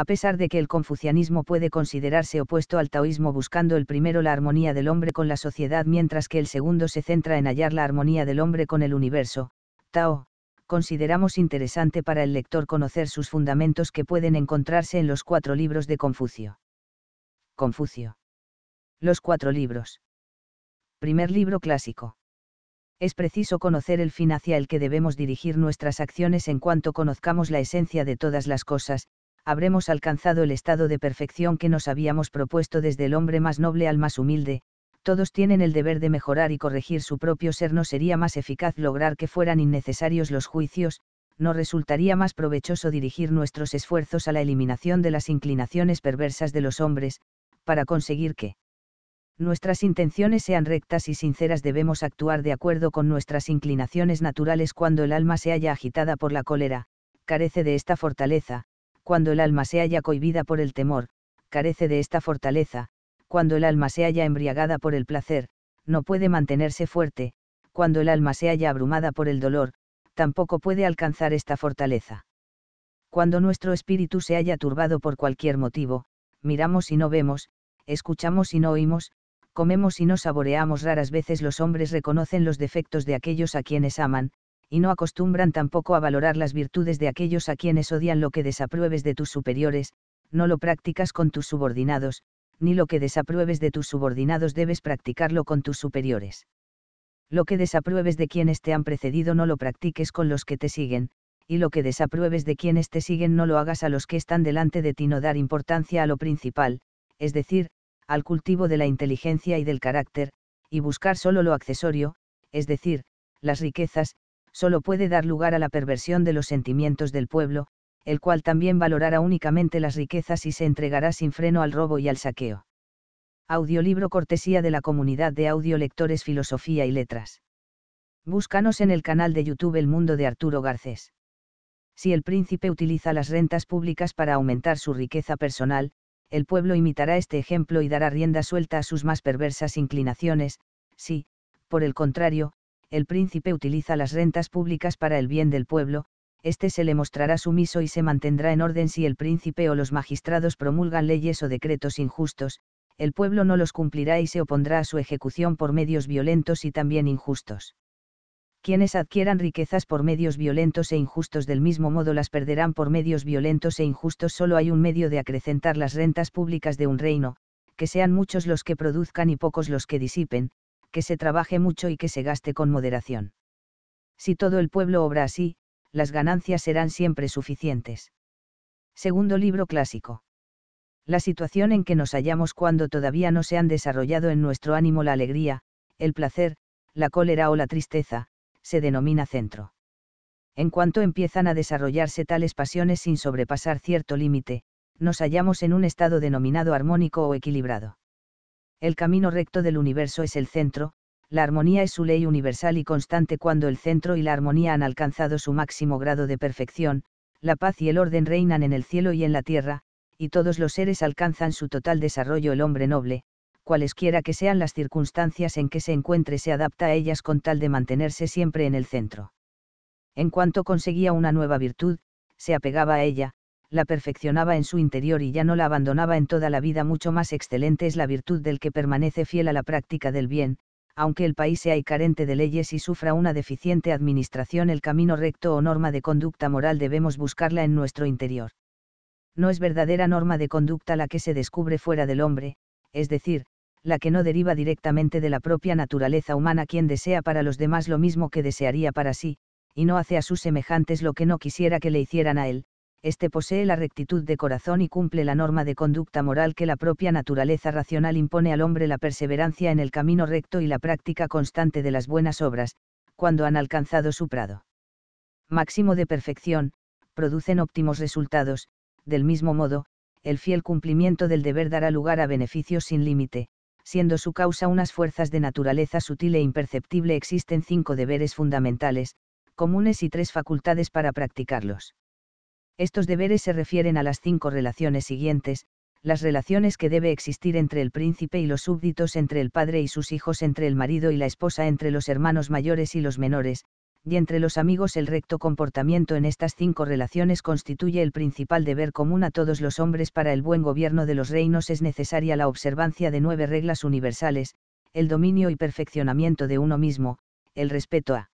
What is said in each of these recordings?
a pesar de que el confucianismo puede considerarse opuesto al taoísmo buscando el primero la armonía del hombre con la sociedad mientras que el segundo se centra en hallar la armonía del hombre con el universo, Tao, consideramos interesante para el lector conocer sus fundamentos que pueden encontrarse en los cuatro libros de Confucio. Confucio. Los cuatro libros. Primer libro clásico es preciso conocer el fin hacia el que debemos dirigir nuestras acciones en cuanto conozcamos la esencia de todas las cosas, habremos alcanzado el estado de perfección que nos habíamos propuesto desde el hombre más noble al más humilde, todos tienen el deber de mejorar y corregir su propio ser. No sería más eficaz lograr que fueran innecesarios los juicios, no resultaría más provechoso dirigir nuestros esfuerzos a la eliminación de las inclinaciones perversas de los hombres, para conseguir que nuestras intenciones sean rectas y sinceras debemos actuar de acuerdo con nuestras inclinaciones naturales cuando el alma se halla agitada por la cólera, carece de esta fortaleza, cuando el alma se halla cohibida por el temor, carece de esta fortaleza, cuando el alma se halla embriagada por el placer, no puede mantenerse fuerte, cuando el alma se halla abrumada por el dolor, tampoco puede alcanzar esta fortaleza. Cuando nuestro espíritu se haya turbado por cualquier motivo, miramos y no vemos, escuchamos y no oímos, comemos y no saboreamos raras veces los hombres reconocen los defectos de aquellos a quienes aman, y no acostumbran tampoco a valorar las virtudes de aquellos a quienes odian lo que desapruebes de tus superiores, no lo practicas con tus subordinados, ni lo que desapruebes de tus subordinados debes practicarlo con tus superiores. Lo que desapruebes de quienes te han precedido no lo practiques con los que te siguen, y lo que desapruebes de quienes te siguen no lo hagas a los que están delante de ti no dar importancia a lo principal, es decir, al cultivo de la inteligencia y del carácter, y buscar solo lo accesorio, es decir, las riquezas, solo puede dar lugar a la perversión de los sentimientos del pueblo, el cual también valorará únicamente las riquezas y se entregará sin freno al robo y al saqueo. Audiolibro cortesía de la comunidad de audiolectores Filosofía y Letras. Búscanos en el canal de YouTube El Mundo de Arturo Garcés. Si el príncipe utiliza las rentas públicas para aumentar su riqueza personal, el pueblo imitará este ejemplo y dará rienda suelta a sus más perversas inclinaciones, si, por el contrario, el príncipe utiliza las rentas públicas para el bien del pueblo, éste se le mostrará sumiso y se mantendrá en orden si el príncipe o los magistrados promulgan leyes o decretos injustos, el pueblo no los cumplirá y se opondrá a su ejecución por medios violentos y también injustos. Quienes adquieran riquezas por medios violentos e injustos del mismo modo las perderán por medios violentos e injustos. Solo hay un medio de acrecentar las rentas públicas de un reino, que sean muchos los que produzcan y pocos los que disipen, que se trabaje mucho y que se gaste con moderación. Si todo el pueblo obra así, las ganancias serán siempre suficientes. Segundo libro clásico. La situación en que nos hallamos cuando todavía no se han desarrollado en nuestro ánimo la alegría, el placer, la cólera o la tristeza, se denomina centro. En cuanto empiezan a desarrollarse tales pasiones sin sobrepasar cierto límite, nos hallamos en un estado denominado armónico o equilibrado el camino recto del universo es el centro, la armonía es su ley universal y constante cuando el centro y la armonía han alcanzado su máximo grado de perfección, la paz y el orden reinan en el cielo y en la tierra, y todos los seres alcanzan su total desarrollo el hombre noble, cualesquiera que sean las circunstancias en que se encuentre se adapta a ellas con tal de mantenerse siempre en el centro. En cuanto conseguía una nueva virtud, se apegaba a ella, la perfeccionaba en su interior y ya no la abandonaba en toda la vida. Mucho más excelente es la virtud del que permanece fiel a la práctica del bien, aunque el país sea y carente de leyes y sufra una deficiente administración, el camino recto o norma de conducta moral debemos buscarla en nuestro interior. No es verdadera norma de conducta la que se descubre fuera del hombre, es decir, la que no deriva directamente de la propia naturaleza humana quien desea para los demás lo mismo que desearía para sí, y no hace a sus semejantes lo que no quisiera que le hicieran a él, este posee la rectitud de corazón y cumple la norma de conducta moral que la propia naturaleza racional impone al hombre la perseverancia en el camino recto y la práctica constante de las buenas obras, cuando han alcanzado su prado. Máximo de perfección, producen óptimos resultados, del mismo modo, el fiel cumplimiento del deber dará lugar a beneficios sin límite, siendo su causa unas fuerzas de naturaleza sutil e imperceptible existen cinco deberes fundamentales, comunes y tres facultades para practicarlos. Estos deberes se refieren a las cinco relaciones siguientes, las relaciones que debe existir entre el príncipe y los súbditos, entre el padre y sus hijos, entre el marido y la esposa, entre los hermanos mayores y los menores, y entre los amigos el recto comportamiento en estas cinco relaciones constituye el principal deber común a todos los hombres para el buen gobierno de los reinos es necesaria la observancia de nueve reglas universales, el dominio y perfeccionamiento de uno mismo, el respeto a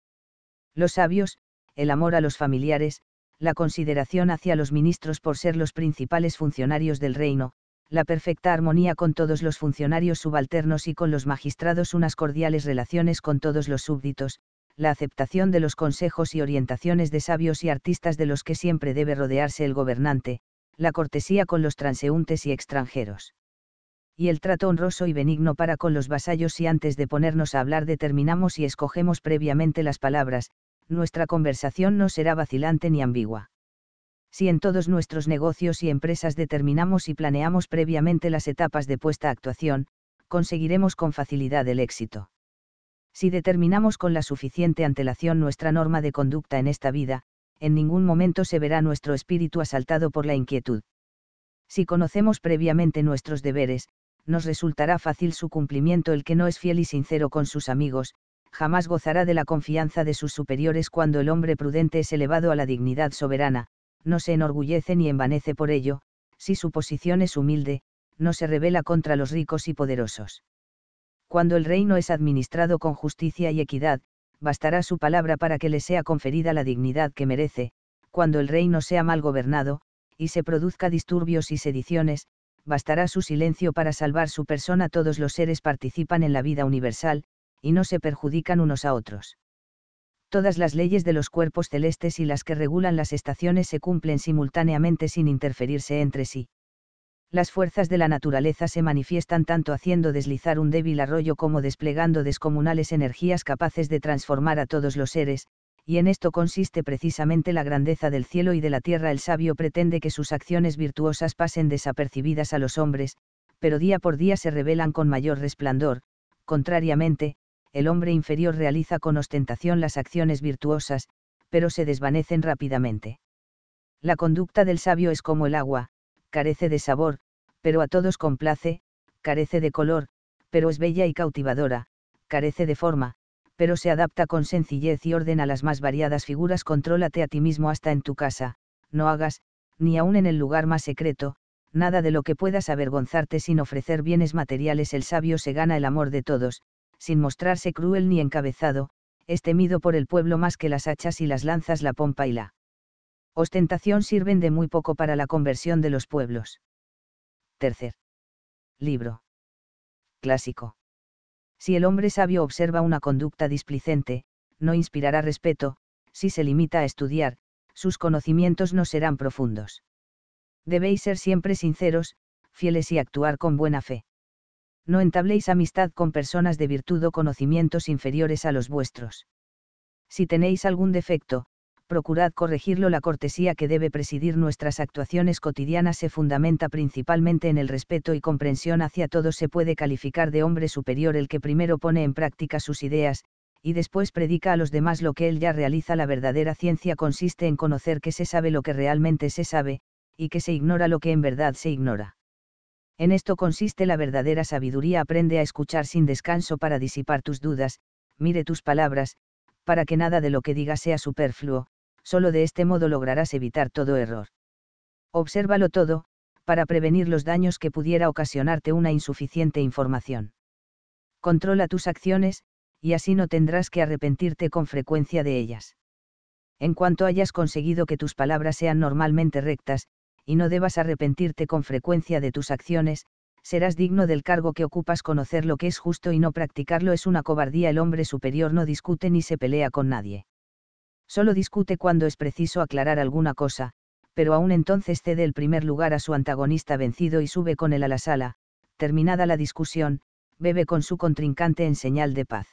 los sabios, el amor a los familiares, la consideración hacia los ministros por ser los principales funcionarios del reino, la perfecta armonía con todos los funcionarios subalternos y con los magistrados, unas cordiales relaciones con todos los súbditos, la aceptación de los consejos y orientaciones de sabios y artistas de los que siempre debe rodearse el gobernante, la cortesía con los transeúntes y extranjeros. Y el trato honroso y benigno para con los vasallos si antes de ponernos a hablar determinamos y escogemos previamente las palabras, nuestra conversación no será vacilante ni ambigua. Si en todos nuestros negocios y empresas determinamos y planeamos previamente las etapas de puesta actuación, conseguiremos con facilidad el éxito. Si determinamos con la suficiente antelación nuestra norma de conducta en esta vida, en ningún momento se verá nuestro espíritu asaltado por la inquietud. Si conocemos previamente nuestros deberes, nos resultará fácil su cumplimiento el que no es fiel y sincero con sus amigos, jamás gozará de la confianza de sus superiores cuando el hombre prudente es elevado a la dignidad soberana, no se enorgullece ni envanece por ello, si su posición es humilde, no se revela contra los ricos y poderosos. Cuando el reino es administrado con justicia y equidad, bastará su palabra para que le sea conferida la dignidad que merece, cuando el reino sea mal gobernado, y se produzca disturbios y sediciones, bastará su silencio para salvar su persona. Todos los seres participan en la vida universal, y no se perjudican unos a otros. Todas las leyes de los cuerpos celestes y las que regulan las estaciones se cumplen simultáneamente sin interferirse entre sí. Las fuerzas de la naturaleza se manifiestan tanto haciendo deslizar un débil arroyo como desplegando descomunales energías capaces de transformar a todos los seres, y en esto consiste precisamente la grandeza del cielo y de la tierra. El sabio pretende que sus acciones virtuosas pasen desapercibidas a los hombres, pero día por día se revelan con mayor resplandor, contrariamente, el hombre inferior realiza con ostentación las acciones virtuosas, pero se desvanecen rápidamente. La conducta del sabio es como el agua, carece de sabor, pero a todos complace, carece de color, pero es bella y cautivadora, carece de forma, pero se adapta con sencillez y orden a las más variadas figuras. Contrólate a ti mismo hasta en tu casa, no hagas, ni aun en el lugar más secreto, nada de lo que puedas avergonzarte sin ofrecer bienes materiales. El sabio se gana el amor de todos, sin mostrarse cruel ni encabezado, es temido por el pueblo más que las hachas y las lanzas, la pompa y la ostentación sirven de muy poco para la conversión de los pueblos. Tercer. Libro. Clásico. Si el hombre sabio observa una conducta displicente, no inspirará respeto, si se limita a estudiar, sus conocimientos no serán profundos. Debéis ser siempre sinceros, fieles y actuar con buena fe no entabléis amistad con personas de virtud o conocimientos inferiores a los vuestros. Si tenéis algún defecto, procurad corregirlo. La cortesía que debe presidir nuestras actuaciones cotidianas se fundamenta principalmente en el respeto y comprensión hacia todos. Se puede calificar de hombre superior el que primero pone en práctica sus ideas, y después predica a los demás lo que él ya realiza. La verdadera ciencia consiste en conocer que se sabe lo que realmente se sabe, y que se ignora lo que en verdad se ignora. En esto consiste la verdadera sabiduría. Aprende a escuchar sin descanso para disipar tus dudas, mire tus palabras, para que nada de lo que digas sea superfluo, solo de este modo lograrás evitar todo error. Obsérvalo todo, para prevenir los daños que pudiera ocasionarte una insuficiente información. Controla tus acciones, y así no tendrás que arrepentirte con frecuencia de ellas. En cuanto hayas conseguido que tus palabras sean normalmente rectas, y no debas arrepentirte con frecuencia de tus acciones, serás digno del cargo que ocupas conocer lo que es justo y no practicarlo es una cobardía el hombre superior no discute ni se pelea con nadie. Solo discute cuando es preciso aclarar alguna cosa, pero aún entonces cede el primer lugar a su antagonista vencido y sube con él a la sala, terminada la discusión, bebe con su contrincante en señal de paz.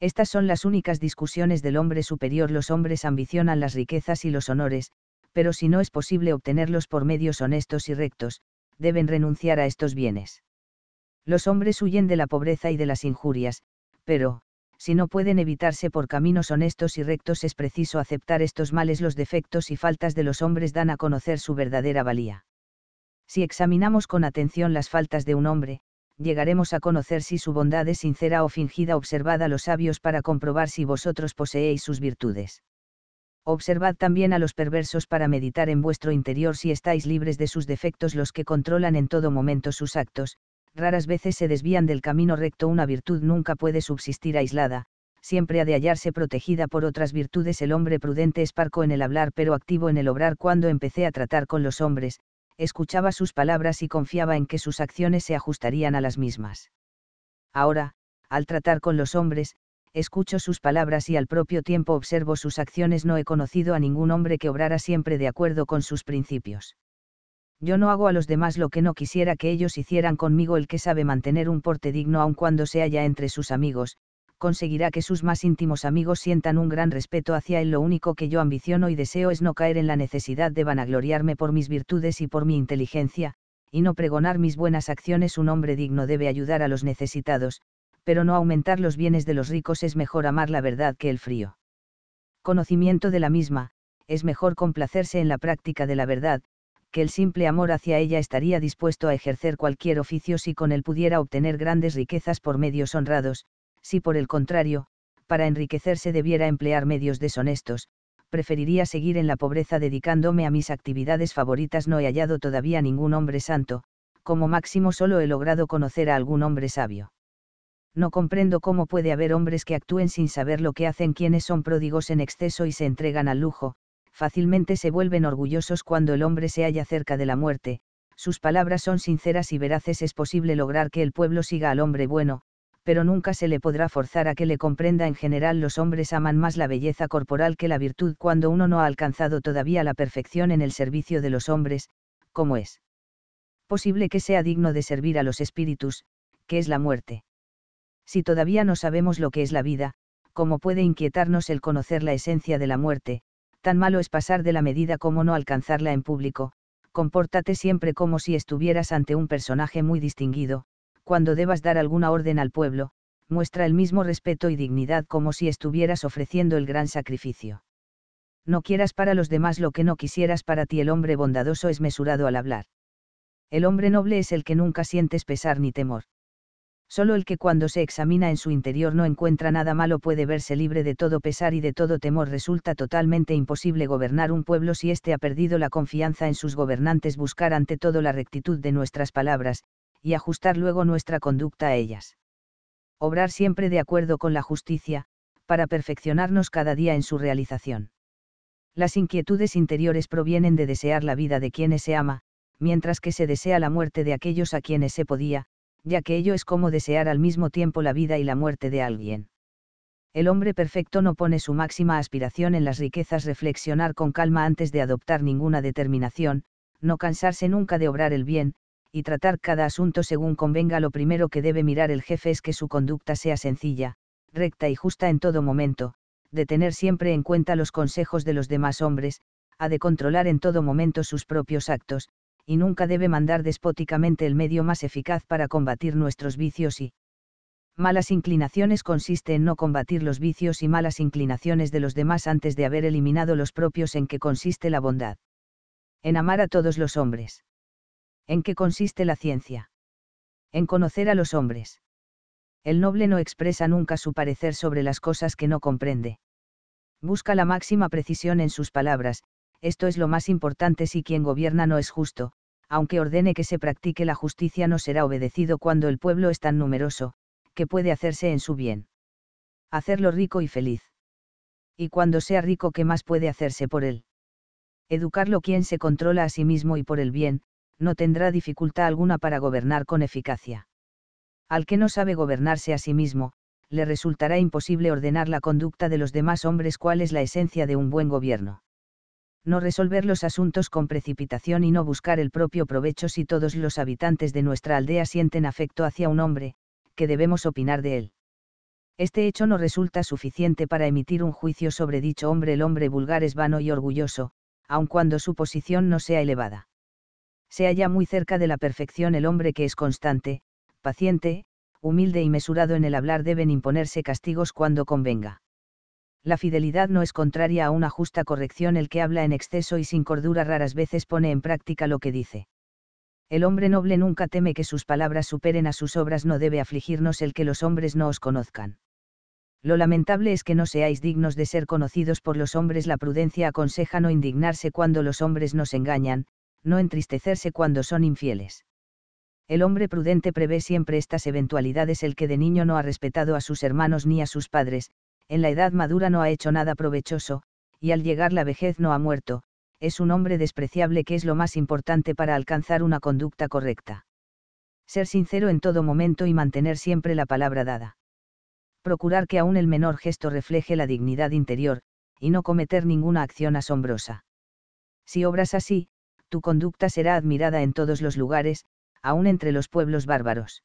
Estas son las únicas discusiones del hombre superior los hombres ambicionan las riquezas y los honores, pero si no es posible obtenerlos por medios honestos y rectos, deben renunciar a estos bienes. Los hombres huyen de la pobreza y de las injurias, pero, si no pueden evitarse por caminos honestos y rectos es preciso aceptar estos males los defectos y faltas de los hombres dan a conocer su verdadera valía. Si examinamos con atención las faltas de un hombre, llegaremos a conocer si su bondad es sincera o fingida observada los sabios para comprobar si vosotros poseéis sus virtudes. Observad también a los perversos para meditar en vuestro interior si estáis libres de sus defectos los que controlan en todo momento sus actos, raras veces se desvían del camino recto una virtud nunca puede subsistir aislada, siempre ha de hallarse protegida por otras virtudes el hombre prudente es parco en el hablar pero activo en el obrar cuando empecé a tratar con los hombres, escuchaba sus palabras y confiaba en que sus acciones se ajustarían a las mismas. Ahora, al tratar con los hombres, escucho sus palabras y al propio tiempo observo sus acciones no he conocido a ningún hombre que obrara siempre de acuerdo con sus principios. Yo no hago a los demás lo que no quisiera que ellos hicieran conmigo el que sabe mantener un porte digno aun cuando se haya entre sus amigos, conseguirá que sus más íntimos amigos sientan un gran respeto hacia él lo único que yo ambiciono y deseo es no caer en la necesidad de vanagloriarme por mis virtudes y por mi inteligencia, y no pregonar mis buenas acciones un hombre digno debe ayudar a los necesitados, pero no aumentar los bienes de los ricos es mejor amar la verdad que el frío. Conocimiento de la misma, es mejor complacerse en la práctica de la verdad, que el simple amor hacia ella estaría dispuesto a ejercer cualquier oficio si con él pudiera obtener grandes riquezas por medios honrados, si por el contrario, para enriquecerse debiera emplear medios deshonestos, preferiría seguir en la pobreza dedicándome a mis actividades favoritas. No he hallado todavía ningún hombre santo, como máximo solo he logrado conocer a algún hombre sabio no comprendo cómo puede haber hombres que actúen sin saber lo que hacen, quienes son pródigos en exceso y se entregan al lujo, fácilmente se vuelven orgullosos cuando el hombre se halla cerca de la muerte, sus palabras son sinceras y veraces, es posible lograr que el pueblo siga al hombre bueno, pero nunca se le podrá forzar a que le comprenda en general los hombres aman más la belleza corporal que la virtud cuando uno no ha alcanzado todavía la perfección en el servicio de los hombres, como es posible que sea digno de servir a los espíritus, que es la muerte si todavía no sabemos lo que es la vida, como puede inquietarnos el conocer la esencia de la muerte, tan malo es pasar de la medida como no alcanzarla en público, compórtate siempre como si estuvieras ante un personaje muy distinguido, cuando debas dar alguna orden al pueblo, muestra el mismo respeto y dignidad como si estuvieras ofreciendo el gran sacrificio. No quieras para los demás lo que no quisieras para ti. El hombre bondadoso es mesurado al hablar. El hombre noble es el que nunca sientes pesar ni temor. Solo el que cuando se examina en su interior no encuentra nada malo puede verse libre de todo pesar y de todo temor. Resulta totalmente imposible gobernar un pueblo si éste ha perdido la confianza en sus gobernantes. Buscar ante todo la rectitud de nuestras palabras, y ajustar luego nuestra conducta a ellas. Obrar siempre de acuerdo con la justicia, para perfeccionarnos cada día en su realización. Las inquietudes interiores provienen de desear la vida de quienes se ama, mientras que se desea la muerte de aquellos a quienes se podía, ya que ello es como desear al mismo tiempo la vida y la muerte de alguien. El hombre perfecto no pone su máxima aspiración en las riquezas reflexionar con calma antes de adoptar ninguna determinación, no cansarse nunca de obrar el bien, y tratar cada asunto según convenga lo primero que debe mirar el jefe es que su conducta sea sencilla, recta y justa en todo momento, de tener siempre en cuenta los consejos de los demás hombres, ha de controlar en todo momento sus propios actos, y nunca debe mandar despóticamente el medio más eficaz para combatir nuestros vicios y malas inclinaciones consiste en no combatir los vicios y malas inclinaciones de los demás antes de haber eliminado los propios en que consiste la bondad. En amar a todos los hombres. ¿En qué consiste la ciencia? En conocer a los hombres. El noble no expresa nunca su parecer sobre las cosas que no comprende. Busca la máxima precisión en sus palabras, esto es lo más importante si quien gobierna no es justo, aunque ordene que se practique la justicia no será obedecido cuando el pueblo es tan numeroso, que puede hacerse en su bien. Hacerlo rico y feliz. Y cuando sea rico, ¿qué más puede hacerse por él? Educarlo quien se controla a sí mismo y por el bien, no tendrá dificultad alguna para gobernar con eficacia. Al que no sabe gobernarse a sí mismo, le resultará imposible ordenar la conducta de los demás hombres cuál es la esencia de un buen gobierno no resolver los asuntos con precipitación y no buscar el propio provecho si todos los habitantes de nuestra aldea sienten afecto hacia un hombre, que debemos opinar de él. Este hecho no resulta suficiente para emitir un juicio sobre dicho hombre. El hombre vulgar es vano y orgulloso, aun cuando su posición no sea elevada. Se halla muy cerca de la perfección el hombre que es constante, paciente, humilde y mesurado en el hablar deben imponerse castigos cuando convenga la fidelidad no es contraria a una justa corrección. El que habla en exceso y sin cordura raras veces pone en práctica lo que dice. El hombre noble nunca teme que sus palabras superen a sus obras. No debe afligirnos el que los hombres no os conozcan. Lo lamentable es que no seáis dignos de ser conocidos por los hombres. La prudencia aconseja no indignarse cuando los hombres nos engañan, no entristecerse cuando son infieles. El hombre prudente prevé siempre estas eventualidades. El que de niño no ha respetado a sus hermanos ni a sus padres, en la edad madura no ha hecho nada provechoso, y al llegar la vejez no ha muerto, es un hombre despreciable que es lo más importante para alcanzar una conducta correcta. Ser sincero en todo momento y mantener siempre la palabra dada. Procurar que aún el menor gesto refleje la dignidad interior, y no cometer ninguna acción asombrosa. Si obras así, tu conducta será admirada en todos los lugares, aún entre los pueblos bárbaros.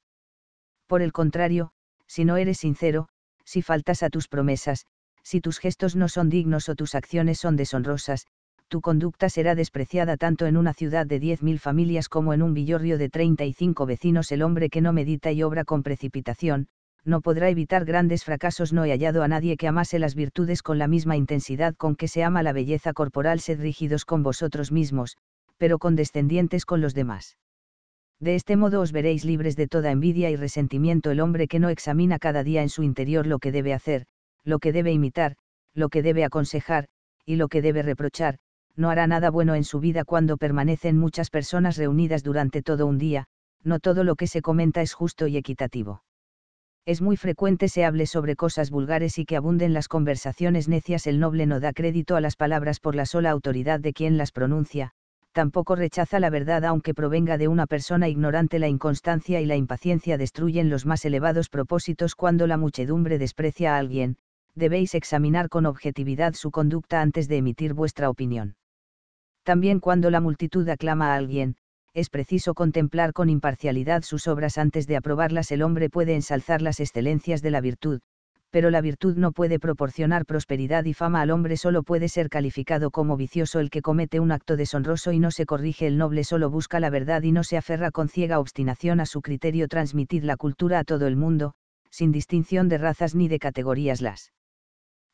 Por el contrario, si no eres sincero, si faltas a tus promesas, si tus gestos no son dignos o tus acciones son deshonrosas, tu conducta será despreciada tanto en una ciudad de 10.000 familias como en un villorrio de 35 vecinos. El hombre que no medita y obra con precipitación, no podrá evitar grandes fracasos. No he hallado a nadie que amase las virtudes con la misma intensidad con que se ama la belleza corporal. Sed rígidos con vosotros mismos, pero condescendientes con los demás de este modo os veréis libres de toda envidia y resentimiento el hombre que no examina cada día en su interior lo que debe hacer, lo que debe imitar, lo que debe aconsejar, y lo que debe reprochar, no hará nada bueno en su vida cuando permanecen muchas personas reunidas durante todo un día, no todo lo que se comenta es justo y equitativo. Es muy frecuente se hable sobre cosas vulgares y que abunden las conversaciones necias. El noble no da crédito a las palabras por la sola autoridad de quien las pronuncia, tampoco rechaza la verdad aunque provenga de una persona ignorante. La inconstancia y la impaciencia destruyen los más elevados propósitos cuando la muchedumbre desprecia a alguien, debéis examinar con objetividad su conducta antes de emitir vuestra opinión. También cuando la multitud aclama a alguien, es preciso contemplar con imparcialidad sus obras antes de aprobarlas. El hombre puede ensalzar las excelencias de la virtud, pero la virtud no puede proporcionar prosperidad y fama al hombre solo puede ser calificado como vicioso el que comete un acto deshonroso y no se corrige el noble solo busca la verdad y no se aferra con ciega obstinación a su criterio transmitir la cultura a todo el mundo, sin distinción de razas ni de categorías las.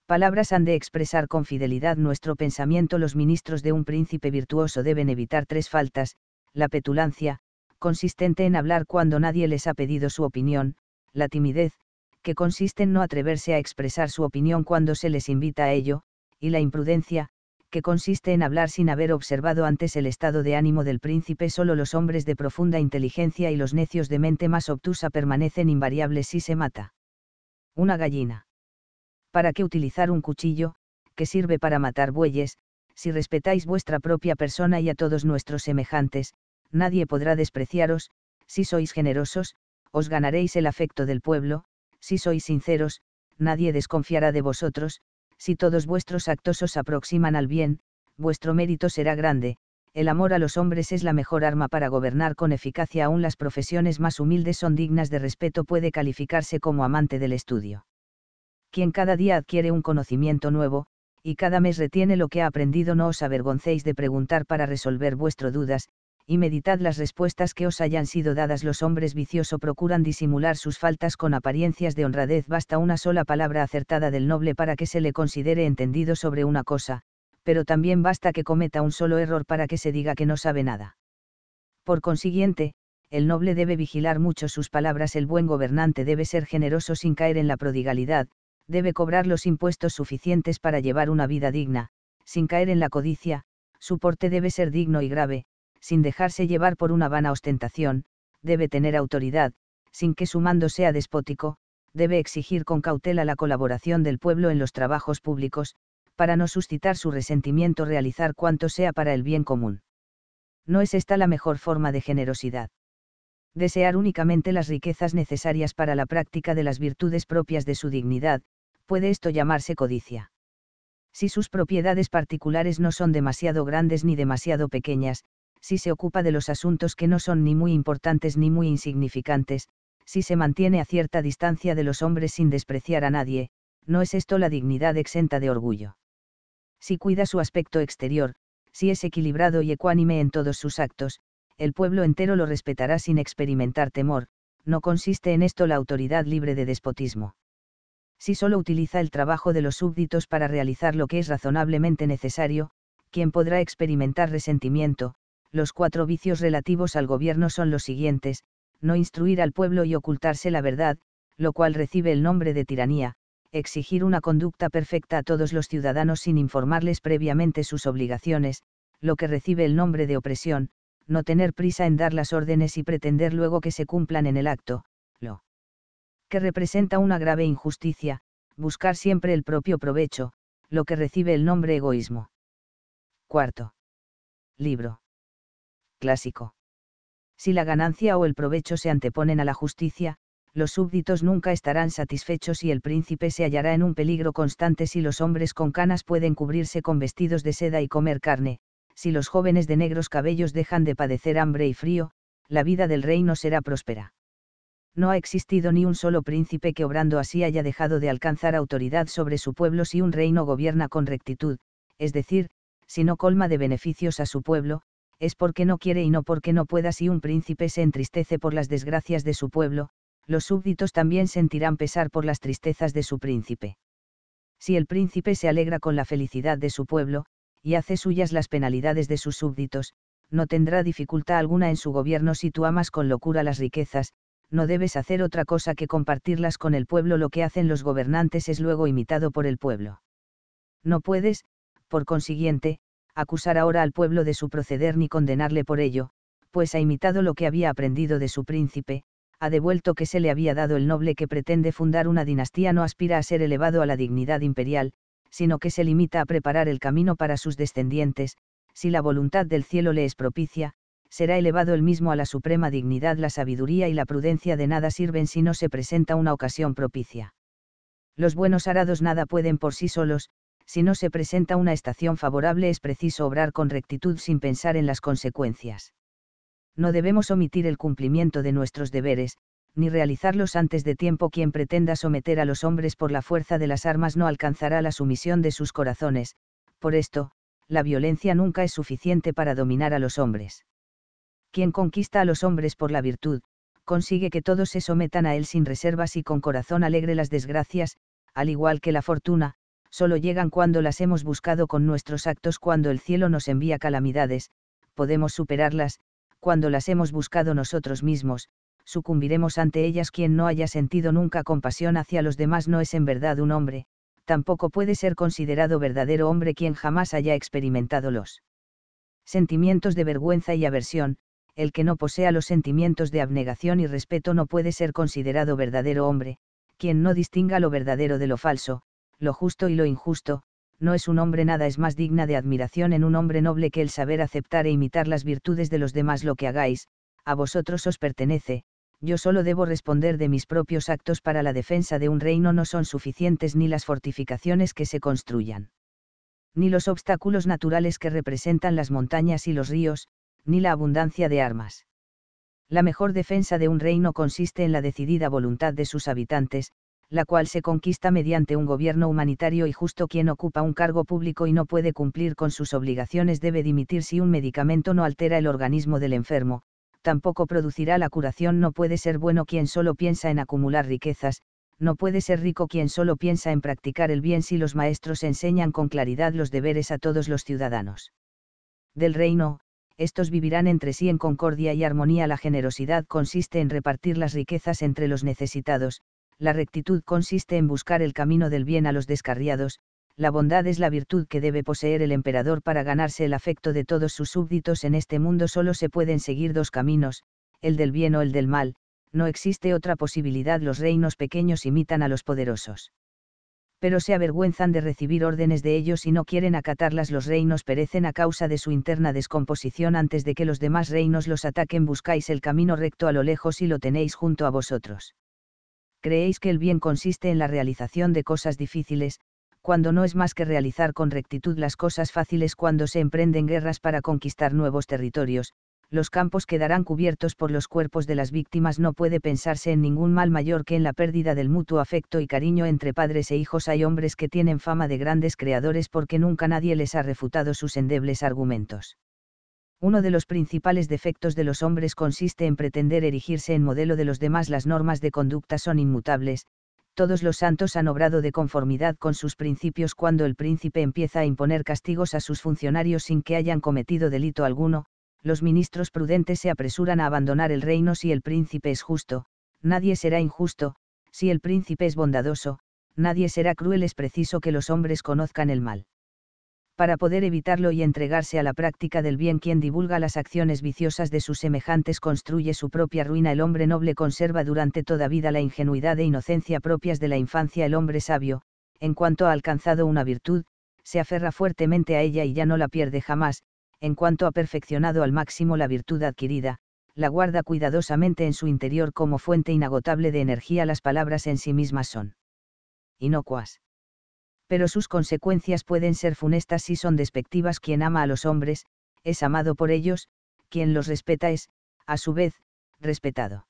Palabras han de expresar con fidelidad nuestro pensamiento los ministros de un príncipe virtuoso deben evitar tres faltas, la petulancia, consistente en hablar cuando nadie les ha pedido su opinión, la timidez, que consiste en no atreverse a expresar su opinión cuando se les invita a ello, y la imprudencia, que consiste en hablar sin haber observado antes el estado de ánimo del príncipe. Solo los hombres de profunda inteligencia y los necios de mente más obtusa permanecen invariables si se mata. Una gallina. ¿Para qué utilizar un cuchillo, que sirve para matar bueyes, si respetáis vuestra propia persona y a todos nuestros semejantes, nadie podrá despreciaros, si sois generosos, os ganaréis el afecto del pueblo, si sois sinceros, nadie desconfiará de vosotros, si todos vuestros actos os aproximan al bien, vuestro mérito será grande, el amor a los hombres es la mejor arma para gobernar con eficacia aún las profesiones más humildes son dignas de respeto puede calificarse como amante del estudio. Quien cada día adquiere un conocimiento nuevo, y cada mes retiene lo que ha aprendido no os avergoncéis de preguntar para resolver vuestras dudas, y meditad las respuestas que os hayan sido dadas. Los hombres viciosos procuran disimular sus faltas con apariencias de honradez. Basta una sola palabra acertada del noble para que se le considere entendido sobre una cosa, pero también basta que cometa un solo error para que se diga que no sabe nada. Por consiguiente, el noble debe vigilar mucho sus palabras, el buen gobernante debe ser generoso sin caer en la prodigalidad, debe cobrar los impuestos suficientes para llevar una vida digna, sin caer en la codicia, su porte debe ser digno y grave, sin dejarse llevar por una vana ostentación, debe tener autoridad, sin que su mando sea despótico, debe exigir con cautela la colaboración del pueblo en los trabajos públicos, para no suscitar su resentimiento realizar cuanto sea para el bien común. No es esta la mejor forma de generosidad. Desear únicamente las riquezas necesarias para la práctica de las virtudes propias de su dignidad, puede esto llamarse codicia. Si sus propiedades particulares no son demasiado grandes ni demasiado pequeñas, si se ocupa de los asuntos que no son ni muy importantes ni muy insignificantes, si se mantiene a cierta distancia de los hombres sin despreciar a nadie, no es esto la dignidad exenta de orgullo. Si cuida su aspecto exterior, si es equilibrado y ecuánime en todos sus actos, el pueblo entero lo respetará sin experimentar temor, no consiste en esto la autoridad libre de despotismo. Si solo utiliza el trabajo de los súbditos para realizar lo que es razonablemente necesario, ¿quién podrá experimentar resentimiento, los cuatro vicios relativos al gobierno son los siguientes, no instruir al pueblo y ocultarse la verdad, lo cual recibe el nombre de tiranía, exigir una conducta perfecta a todos los ciudadanos sin informarles previamente sus obligaciones, lo que recibe el nombre de opresión, no tener prisa en dar las órdenes y pretender luego que se cumplan en el acto, lo que representa una grave injusticia, buscar siempre el propio provecho, lo que recibe el nombre egoísmo. Cuarto. Libro clásico. Si la ganancia o el provecho se anteponen a la justicia, los súbditos nunca estarán satisfechos y el príncipe se hallará en un peligro constante si los hombres con canas pueden cubrirse con vestidos de seda y comer carne, si los jóvenes de negros cabellos dejan de padecer hambre y frío, la vida del reino será próspera. No ha existido ni un solo príncipe que obrando así haya dejado de alcanzar autoridad sobre su pueblo si un reino gobierna con rectitud, es decir, si no colma de beneficios a su pueblo, es porque no quiere y no porque no pueda. Si un príncipe se entristece por las desgracias de su pueblo, los súbditos también sentirán pesar por las tristezas de su príncipe. Si el príncipe se alegra con la felicidad de su pueblo, y hace suyas las penalidades de sus súbditos, no tendrá dificultad alguna en su gobierno si tú amas con locura las riquezas, no debes hacer otra cosa que compartirlas con el pueblo. Lo que hacen los gobernantes es luego imitado por el pueblo. No puedes, por consiguiente, acusar ahora al pueblo de su proceder ni condenarle por ello, pues ha imitado lo que había aprendido de su príncipe, ha devuelto que se le había dado el noble que pretende fundar una dinastía no aspira a ser elevado a la dignidad imperial, sino que se limita a preparar el camino para sus descendientes, si la voluntad del cielo le es propicia, será elevado el mismo a la suprema dignidad la sabiduría y la prudencia de nada sirven si no se presenta una ocasión propicia. Los buenos arados nada pueden por sí solos, si no se presenta una estación favorable es preciso obrar con rectitud sin pensar en las consecuencias. No debemos omitir el cumplimiento de nuestros deberes, ni realizarlos antes de tiempo quien pretenda someter a los hombres por la fuerza de las armas no alcanzará la sumisión de sus corazones, por esto, la violencia nunca es suficiente para dominar a los hombres. Quien conquista a los hombres por la virtud, consigue que todos se sometan a él sin reservas y con corazón alegre las desgracias, al igual que la fortuna, solo llegan cuando las hemos buscado con nuestros actos, cuando el cielo nos envía calamidades, podemos superarlas, cuando las hemos buscado nosotros mismos, sucumbiremos ante ellas. Quien no haya sentido nunca compasión hacia los demás no es en verdad un hombre, tampoco puede ser considerado verdadero hombre quien jamás haya experimentado los sentimientos de vergüenza y aversión, el que no posea los sentimientos de abnegación y respeto no puede ser considerado verdadero hombre, quien no distinga lo verdadero de lo falso, lo justo y lo injusto, no es un hombre nada es más digna de admiración en un hombre noble que el saber aceptar e imitar las virtudes de los demás lo que hagáis, a vosotros os pertenece, yo solo debo responder de mis propios actos para la defensa de un reino no son suficientes ni las fortificaciones que se construyan. Ni los obstáculos naturales que representan las montañas y los ríos, ni la abundancia de armas. La mejor defensa de un reino consiste en la decidida voluntad de sus habitantes, la cual se conquista mediante un gobierno humanitario y justo quien ocupa un cargo público y no puede cumplir con sus obligaciones debe dimitir si un medicamento no altera el organismo del enfermo, tampoco producirá la curación no puede ser bueno quien solo piensa en acumular riquezas, no puede ser rico quien solo piensa en practicar el bien si los maestros enseñan con claridad los deberes a todos los ciudadanos. Del reino, estos vivirán entre sí en concordia y armonía. La generosidad consiste en repartir las riquezas entre los necesitados, la rectitud consiste en buscar el camino del bien a los descarriados, la bondad es la virtud que debe poseer el emperador para ganarse el afecto de todos sus súbditos en este mundo solo se pueden seguir dos caminos, el del bien o el del mal, no existe otra posibilidad los reinos pequeños imitan a los poderosos. Pero se avergüenzan de recibir órdenes de ellos y no quieren acatarlas los reinos perecen a causa de su interna descomposición antes de que los demás reinos los ataquen buscáis el camino recto a lo lejos y lo tenéis junto a vosotros creéis que el bien consiste en la realización de cosas difíciles, cuando no es más que realizar con rectitud las cosas fáciles cuando se emprenden guerras para conquistar nuevos territorios, los campos quedarán cubiertos por los cuerpos de las víctimas no puede pensarse en ningún mal mayor que en la pérdida del mutuo afecto y cariño entre padres e hijos hay hombres que tienen fama de grandes creadores porque nunca nadie les ha refutado sus endebles argumentos. Uno de los principales defectos de los hombres consiste en pretender erigirse en modelo de los demás. Las normas de conducta son inmutables, todos los santos han obrado de conformidad con sus principios cuando el príncipe empieza a imponer castigos a sus funcionarios sin que hayan cometido delito alguno, los ministros prudentes se apresuran a abandonar el reino si el príncipe es justo, nadie será injusto, si el príncipe es bondadoso, nadie será cruel es preciso que los hombres conozcan el mal para poder evitarlo y entregarse a la práctica del bien quien divulga las acciones viciosas de sus semejantes construye su propia ruina el hombre noble conserva durante toda vida la ingenuidad e inocencia propias de la infancia el hombre sabio, en cuanto ha alcanzado una virtud, se aferra fuertemente a ella y ya no la pierde jamás, en cuanto ha perfeccionado al máximo la virtud adquirida, la guarda cuidadosamente en su interior como fuente inagotable de energía las palabras en sí mismas son inocuas pero sus consecuencias pueden ser funestas si son despectivas. Quien ama a los hombres, es amado por ellos, quien los respeta es, a su vez, respetado.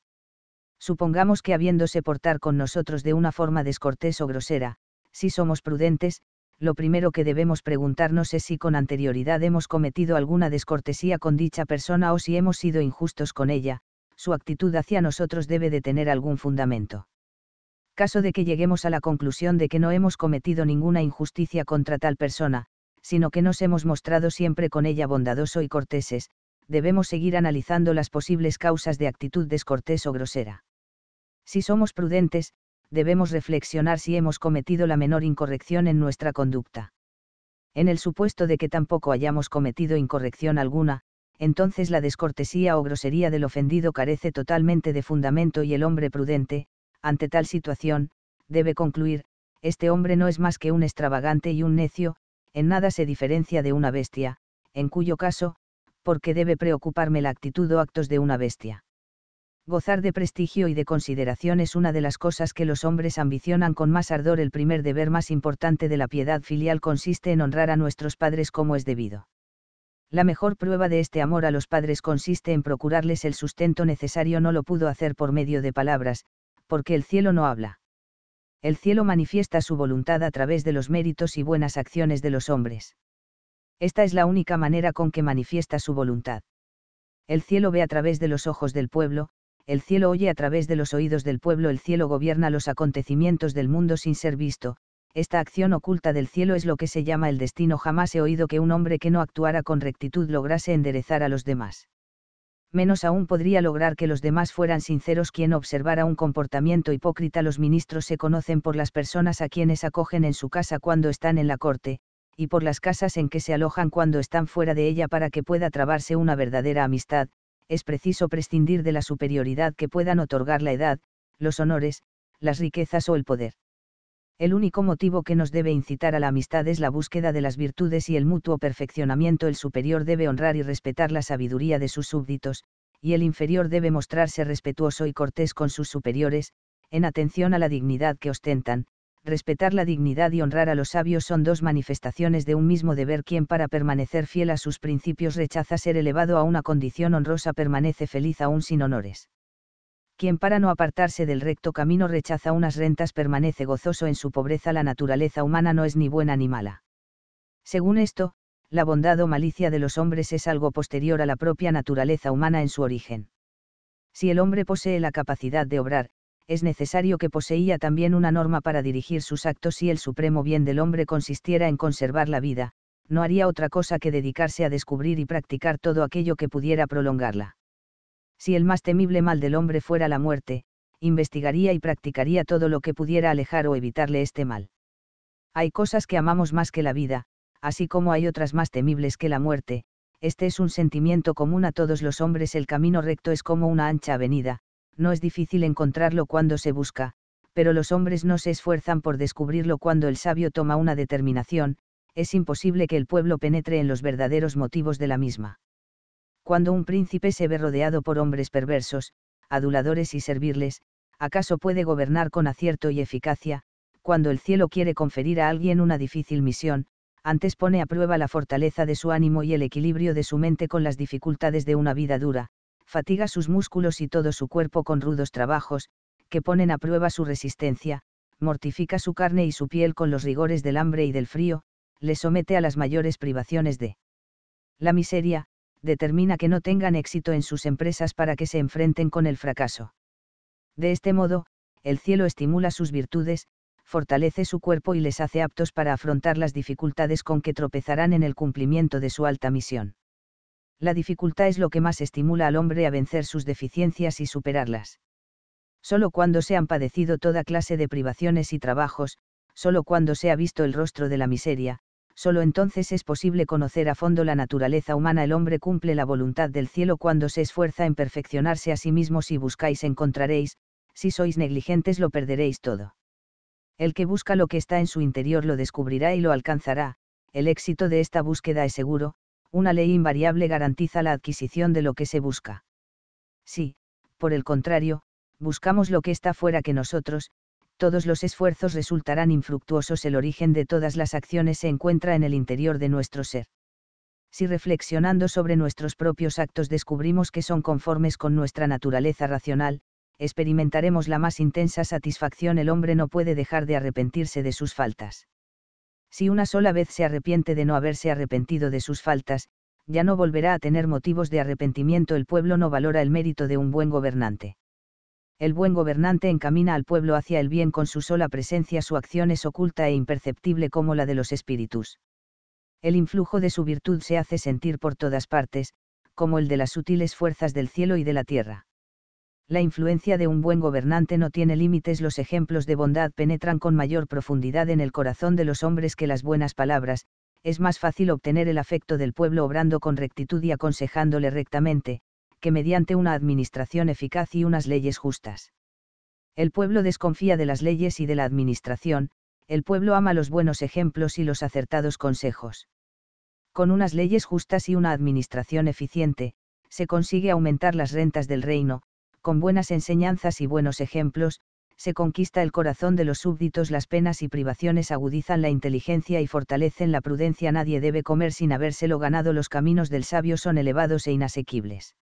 Supongamos que habiéndose portar con nosotros de una forma descortés o grosera, si somos prudentes, lo primero que debemos preguntarnos es si con anterioridad hemos cometido alguna descortesía con dicha persona o si hemos sido injustos con ella, su actitud hacia nosotros debe de tener algún fundamento caso de que lleguemos a la conclusión de que no hemos cometido ninguna injusticia contra tal persona, sino que nos hemos mostrado siempre con ella bondadoso y corteses, debemos seguir analizando las posibles causas de actitud descortés o grosera. Si somos prudentes, debemos reflexionar si hemos cometido la menor incorrección en nuestra conducta. En el supuesto de que tampoco hayamos cometido incorrección alguna, entonces la descortesía o grosería del ofendido carece totalmente de fundamento y el hombre prudente, ante tal situación, debe concluir, este hombre no es más que un extravagante y un necio, en nada se diferencia de una bestia, en cuyo caso, porque debe preocuparme la actitud o actos de una bestia. Gozar de prestigio y de consideración es una de las cosas que los hombres ambicionan con más ardor. El primer deber más importante de la piedad filial consiste en honrar a nuestros padres como es debido. La mejor prueba de este amor a los padres consiste en procurarles el sustento necesario. No lo pudo hacer por medio de palabras, porque el cielo no habla. El cielo manifiesta su voluntad a través de los méritos y buenas acciones de los hombres. Esta es la única manera con que manifiesta su voluntad. El cielo ve a través de los ojos del pueblo, el cielo oye a través de los oídos del pueblo, el cielo gobierna los acontecimientos del mundo sin ser visto, esta acción oculta del cielo es lo que se llama el destino. Jamás he oído que un hombre que no actuara con rectitud lograse enderezar a los demás menos aún podría lograr que los demás fueran sinceros quien observara un comportamiento hipócrita los ministros se conocen por las personas a quienes acogen en su casa cuando están en la corte, y por las casas en que se alojan cuando están fuera de ella para que pueda trabarse una verdadera amistad, es preciso prescindir de la superioridad que puedan otorgar la edad, los honores, las riquezas o el poder el único motivo que nos debe incitar a la amistad es la búsqueda de las virtudes y el mutuo perfeccionamiento. El superior debe honrar y respetar la sabiduría de sus súbditos, y el inferior debe mostrarse respetuoso y cortés con sus superiores, en atención a la dignidad que ostentan. Respetar la dignidad y honrar a los sabios son dos manifestaciones de un mismo deber. Quien para permanecer fiel a sus principios rechaza ser elevado a una condición honrosa permanece feliz aún sin honores quien para no apartarse del recto camino rechaza unas rentas permanece gozoso en su pobreza la naturaleza humana no es ni buena ni mala. Según esto, la bondad o malicia de los hombres es algo posterior a la propia naturaleza humana en su origen. Si el hombre posee la capacidad de obrar, es necesario que poseía también una norma para dirigir sus actos si el supremo bien del hombre consistiera en conservar la vida, no haría otra cosa que dedicarse a descubrir y practicar todo aquello que pudiera prolongarla si el más temible mal del hombre fuera la muerte, investigaría y practicaría todo lo que pudiera alejar o evitarle este mal. Hay cosas que amamos más que la vida, así como hay otras más temibles que la muerte, este es un sentimiento común a todos los hombres, el camino recto es como una ancha avenida, no es difícil encontrarlo cuando se busca, pero los hombres no se esfuerzan por descubrirlo cuando el sabio toma una determinación, es imposible que el pueblo penetre en los verdaderos motivos de la misma cuando un príncipe se ve rodeado por hombres perversos, aduladores y servirles, acaso puede gobernar con acierto y eficacia, cuando el cielo quiere conferir a alguien una difícil misión, antes pone a prueba la fortaleza de su ánimo y el equilibrio de su mente con las dificultades de una vida dura, fatiga sus músculos y todo su cuerpo con rudos trabajos, que ponen a prueba su resistencia, mortifica su carne y su piel con los rigores del hambre y del frío, le somete a las mayores privaciones de la miseria, determina que no tengan éxito en sus empresas para que se enfrenten con el fracaso. De este modo, el cielo estimula sus virtudes, fortalece su cuerpo y les hace aptos para afrontar las dificultades con que tropezarán en el cumplimiento de su alta misión. La dificultad es lo que más estimula al hombre a vencer sus deficiencias y superarlas. Solo cuando se han padecido toda clase de privaciones y trabajos, solo cuando se ha visto el rostro de la miseria, solo entonces es posible conocer a fondo la naturaleza humana. El hombre cumple la voluntad del cielo cuando se esfuerza en perfeccionarse a sí mismo. Si buscáis encontraréis, si sois negligentes lo perderéis todo. El que busca lo que está en su interior lo descubrirá y lo alcanzará, el éxito de esta búsqueda es seguro, una ley invariable garantiza la adquisición de lo que se busca. Si, por el contrario, buscamos lo que está fuera que nosotros, todos los esfuerzos resultarán infructuosos. El origen de todas las acciones se encuentra en el interior de nuestro ser. Si reflexionando sobre nuestros propios actos descubrimos que son conformes con nuestra naturaleza racional, experimentaremos la más intensa satisfacción. El hombre no puede dejar de arrepentirse de sus faltas. Si una sola vez se arrepiente de no haberse arrepentido de sus faltas, ya no volverá a tener motivos de arrepentimiento. El pueblo no valora el mérito de un buen gobernante el buen gobernante encamina al pueblo hacia el bien con su sola presencia, su acción es oculta e imperceptible como la de los espíritus. El influjo de su virtud se hace sentir por todas partes, como el de las sutiles fuerzas del cielo y de la tierra. La influencia de un buen gobernante no tiene límites, los ejemplos de bondad penetran con mayor profundidad en el corazón de los hombres que las buenas palabras, es más fácil obtener el afecto del pueblo obrando con rectitud y aconsejándole rectamente, que mediante una administración eficaz y unas leyes justas. El pueblo desconfía de las leyes y de la administración, el pueblo ama los buenos ejemplos y los acertados consejos. Con unas leyes justas y una administración eficiente, se consigue aumentar las rentas del reino, con buenas enseñanzas y buenos ejemplos, se conquista el corazón de los súbditos, las penas y privaciones agudizan la inteligencia y fortalecen la prudencia, nadie debe comer sin habérselo ganado, los caminos del sabio son elevados e inasequibles.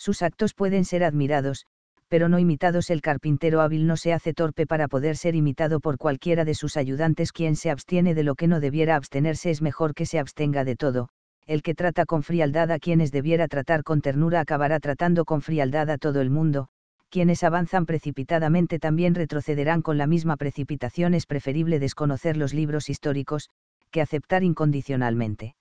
Sus actos pueden ser admirados, pero no imitados. El carpintero hábil no se hace torpe para poder ser imitado por cualquiera de sus ayudantes. Quien se abstiene de lo que no debiera abstenerse es mejor que se abstenga de todo. El que trata con frialdad a quienes debiera tratar con ternura acabará tratando con frialdad a todo el mundo. Quienes avanzan precipitadamente también retrocederán con la misma precipitación. Es preferible desconocer los libros históricos, que aceptar incondicionalmente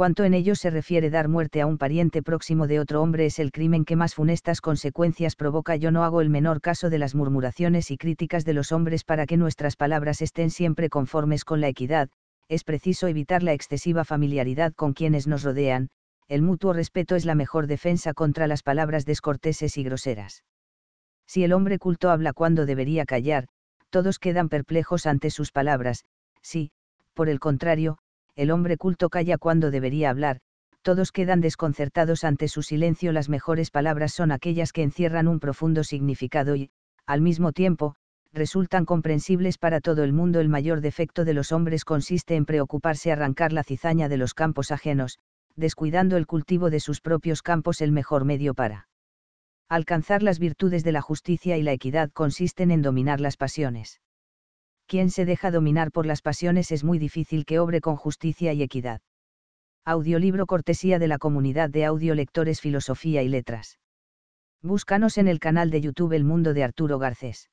cuanto en ello se refiere dar muerte a un pariente próximo de otro hombre es el crimen que más funestas consecuencias provoca. Yo no hago el menor caso de las murmuraciones y críticas de los hombres para que nuestras palabras estén siempre conformes con la equidad, es preciso evitar la excesiva familiaridad con quienes nos rodean, el mutuo respeto es la mejor defensa contra las palabras descorteses y groseras. Si el hombre culto habla cuando debería callar, todos quedan perplejos ante sus palabras, si, por el contrario, el hombre culto calla cuando debería hablar, todos quedan desconcertados ante su silencio. Las mejores palabras son aquellas que encierran un profundo significado y, al mismo tiempo, resultan comprensibles para todo el mundo. El mayor defecto de los hombres consiste en preocuparse arrancar la cizaña de los campos ajenos, descuidando el cultivo de sus propios campos. El mejor medio para alcanzar las virtudes de la justicia y la equidad consisten en dominar las pasiones quien se deja dominar por las pasiones es muy difícil que obre con justicia y equidad. Audiolibro cortesía de la comunidad de audiolectores Filosofía y Letras. Búscanos en el canal de YouTube El Mundo de Arturo Garcés.